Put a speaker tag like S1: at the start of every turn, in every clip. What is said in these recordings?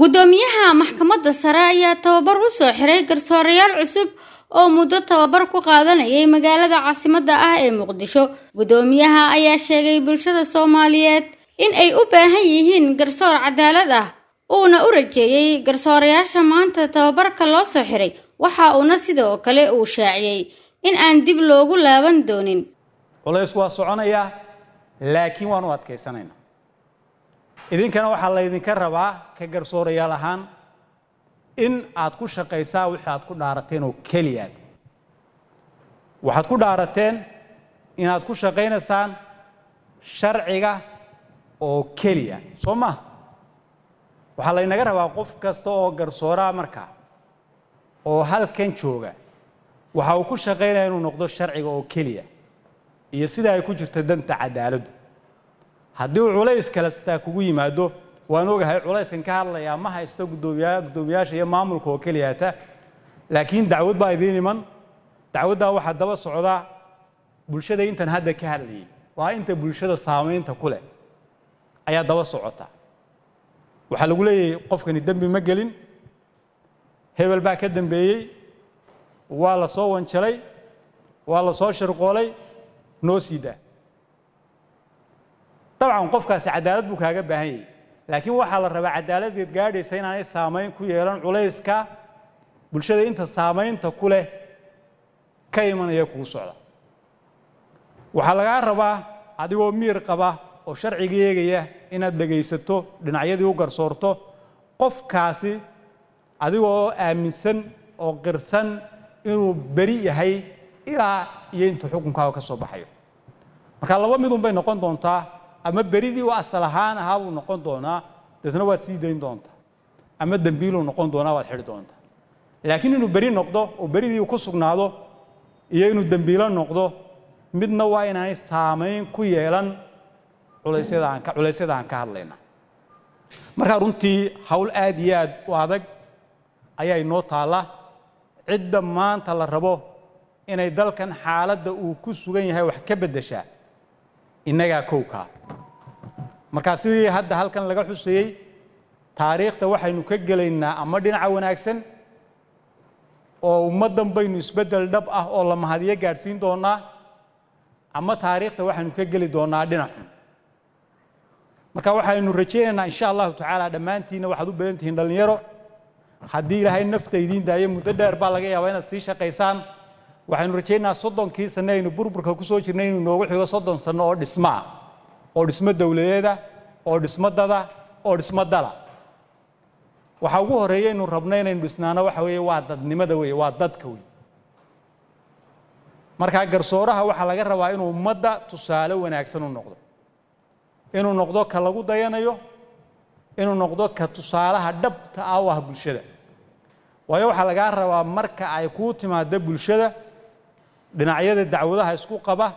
S1: gudoomiyaha maxkamadda sare ayaa tababar u soo xiray garsoorayaal cusub oo muddo tababar ku qaadanayay magaalada caasimadda ah ee muqdisho gudoomiyaha ayaa sheegay bulshada soomaaliyeed in ay u baahan yihiin garsoor cadaalad ah uuna u rajeeyey garsoorayaasha maanta tababarka loo soo xiray waxa uuna sidoo kale uu shaaciyey in aan dib loogu laaban doonin
S2: culays waa soconayaa laakiin waanu adkaysanaynaa idinkana waxaa laydinka rabaa ka garsoorayaal ahaan in aad ku shaqaysaa wixii aad ku dhaarateen oo keliyaad waxaad ku dhaarateen inaad ku shaqaynaysaan sharciga oo keliya soo maha waxaa laynaga rabaa qof kasta oo garsooraa marka oo halkan jooga waxa uu ku shaqaynaya inuu noqdo sharciga oo keliya iyo sida ay ku jirto danta cadaaladdu haddii uu culays kale sitaa kugu yimaado waan ogahay culayskan ka hadlayaa ma haysto gudoomiyaa iyo maamulka oo keliyaata laakiin dacwad baa idiin iman dacwaddaa waxaa daba socda bulshada intan hadda ka hadlayay waa inta bulshada saamaynta ku leh ayaa daba socota waxaa lagu leeyahay qofkani dembi ma gelin hebel baa ka dambeeyey waa la soo wanjalay waa la soo shirqoolay noo siidaa dabcan qofkaasi cadaalad buu kaaga baahan yahay laakiin waxaa la rabaa cadaaladdeed gaadhaysa inaanay saamayn ku yeelan culayska bulshada inta saamaynta ku leh ka imanaya kugu socda waxaa lagaa rabaa adigoo miir qaba oo sharciga eegaya inaad dhegaysato dhinacyadii u garsoorto qofkaasi adigoo aaminsan oo qirsan inuu beri yahay ilaa iyo intuu xukunkaaga ka soo baxayo marka laba midun bay noqon doontaa ama beridii u asal ahaan ahaa buu noqon doonaa deetna waad sii dayn doontaa ama dembiiluu noqon doonaa waad xidhi doontaa laakiin inuu beri noqdo oo beridii ku sugnaado iyo inuu dembiilo noqdo midna waa inaanay saamayn ku yeelan culaysyadaan culaysyada aan ka hadlayna markaa runtii hawl aad iyo aad u adag ayaa inoo taalla cidda maanta la rabo inay dalkan xaaladda uu ku sugan yahay wax ka beddeshaa innagaa kowkaa markaa sidii hadda halkan laga xuseeyey taariikhda waxaynu ka gelaynaa ama dhinaca wanaagsan oo ummaddan baynu isbeddel dhab ah oo la mahadiyo gaadhsiin doonaa ama taariikhda waxaynu ka geli doonaa dhinac xun marka waxaynu rajaynaynaa insha allahu tacaala dhammaantiinna waxaad u badan tihiin dhallinyaro haddii ilaahay nafta idiin daayo muddo dheer baa laga yaabaa inaad sii shaqaysaan waxaynu rajaynaha soddonkii sanne aynu burburka ku soo jirnay inuu noogu xigo soddon sanno oo dhismaa oo dhismo dowladeeda oo dhismo dada oo dhismo dala waxa ugu horreeya aynu rabno inaynu dhisnaano waxa weeye waa dadnimada weeye waa dadka wey markaa garsooraha waxaa laga rabaa inuu ummadda tusaale wanaagsan u noqdo inuu noqdo ka lagu dayanayo inuu noqdo ka tusaalaha dhabta ah u ah bulshada waayo waxaa lagaa rabaa marka ay kuu timaado bulshada dhinacyada dacwadaha isku qaba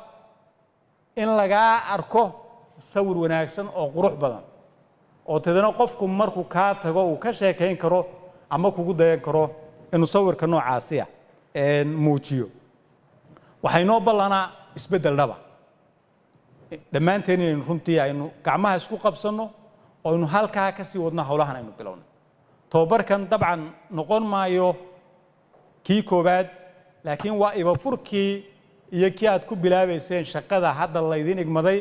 S2: in lagaa arko sawir wanaagsan oo qurux badan oo tidana qofku markuu kaa tago uu ka sheekayn karo ama kugu dayan karo inuu sawirka noocaasiya ah, muujiyo waxaynoo ballanaa isbeddel dhaba dhammaanteen inaynu runtii aynu gacmaha isku qabsanno oo aynu halkaa ka sii wadno howlahan aynu bilowno tobabarkan dabcan noqon maayo kii koowaad laakiin waa ibafurkii iyo kii aad ku bilaabayseen shaqada hadda laydin igmaday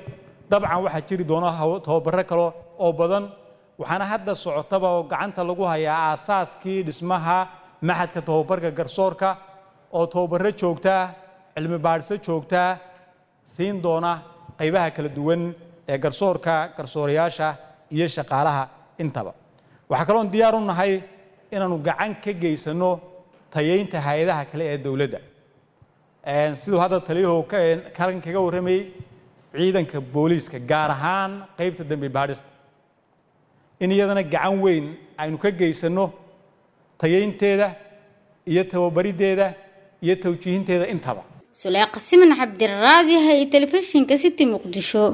S2: dabcan waxaa jiri doona tababaro kale oo badan waxaana hadda socotaba oo gacanta lagu hayaa aasaaskii dhismaha maxadka tababarka garsoorka oo tababaro joogtaa cilmi baadhso joogtaa siin doona qaybaha kala duwan ee garsoorka garsoorayaasha iyo shaqaalaha intaba waxaa kaloon diyaar u nahay inaanu gacan ka geysanno tayeynta hay-adaha kale ee dowladda siduu hadda taliyahu kalan kaga warramayey ciidanka booliiska gaar ahaan qaybta dambi baadhista in iyadana gacan weyn aynu ka geysanno tayeynteeda iyo tababariddeeda iyo tawjiihinteeda intaba
S1: sulayqa siman cabdiraadi hay telefishinka city muqdisho